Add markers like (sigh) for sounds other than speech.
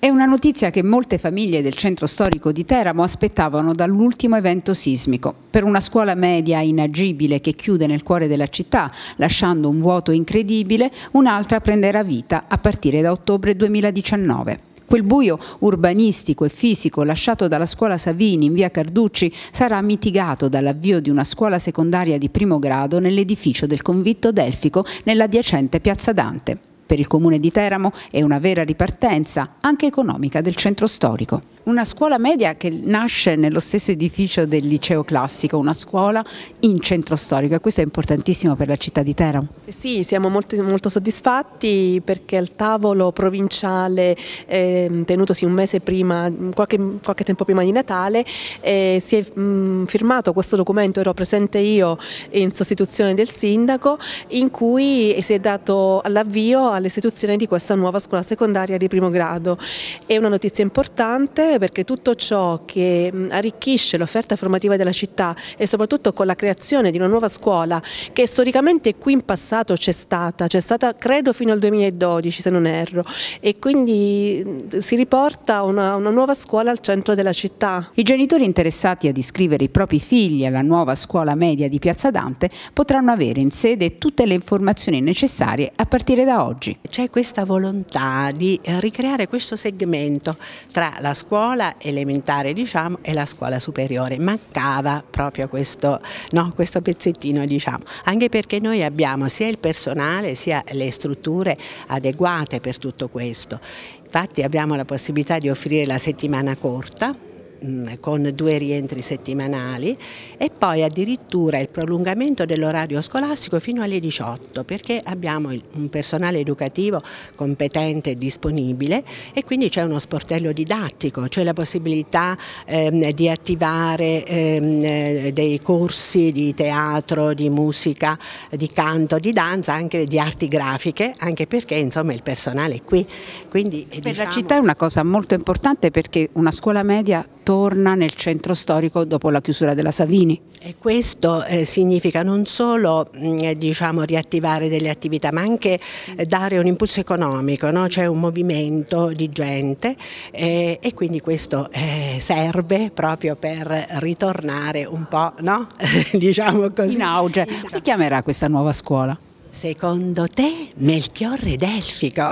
È una notizia che molte famiglie del centro storico di Teramo aspettavano dall'ultimo evento sismico. Per una scuola media inagibile che chiude nel cuore della città, lasciando un vuoto incredibile, un'altra prenderà vita a partire da ottobre 2019. Quel buio urbanistico e fisico lasciato dalla scuola Savini in via Carducci sarà mitigato dall'avvio di una scuola secondaria di primo grado nell'edificio del convitto delfico nell'adiacente piazza Dante. Per il comune di Teramo è una vera ripartenza, anche economica, del centro storico. Una scuola media che nasce nello stesso edificio del liceo classico, una scuola in centro storico e questo è importantissimo per la città di Teramo. Sì, siamo molto, molto soddisfatti perché al tavolo provinciale eh, tenutosi un mese prima, qualche, qualche tempo prima di Natale, eh, si è mh, mm, firmato questo documento, ero presente io in sostituzione del sindaco, in cui si è dato l'avvio alla l'istituzione di questa nuova scuola secondaria di primo grado. È una notizia importante perché tutto ciò che arricchisce l'offerta formativa della città e soprattutto con la creazione di una nuova scuola che storicamente qui in passato c'è stata, c'è stata credo fino al 2012 se non erro e quindi si riporta una, una nuova scuola al centro della città. I genitori interessati ad iscrivere i propri figli alla nuova scuola media di Piazza Dante potranno avere in sede tutte le informazioni necessarie a partire da oggi oggi. C'è questa volontà di eh, ricreare questo segmento tra la scuola elementare diciamo, e la scuola superiore, mancava proprio questo, no, questo pezzettino diciamo. anche perché noi abbiamo sia il personale sia le strutture adeguate per tutto questo. Infatti abbiamo la possibilità di offrire la settimana corta Mm, con due rientri settimanali e poi addirittura il prolungamento dell'orario scolastico fino alle 18 perché abbiamo un personale educativo competente e disponibile e quindi c'è uno sportello didattico, c'è la possibilità ehm, di attivare ehm, eh, dei corsi di teatro, di musica, di canto, di danza, anche di arti grafiche, anche perché insomma il personale è qui. Quindi, per diciamo... la città è una cosa molto importante perché una scuola media torna nel centro storico dopo la chiusura della Savini. E questo eh, significa non solo mh, mm, eh, diciamo, riattivare delle attività ma anche eh, dare un impulso economico, no? c'è un movimento di gente eh, e quindi questo eh, serve proprio per ritornare un po' no? (laughs) diciamo così. in auge. Come si chiamerà questa nuova scuola? Secondo te Melchiorre Delfico?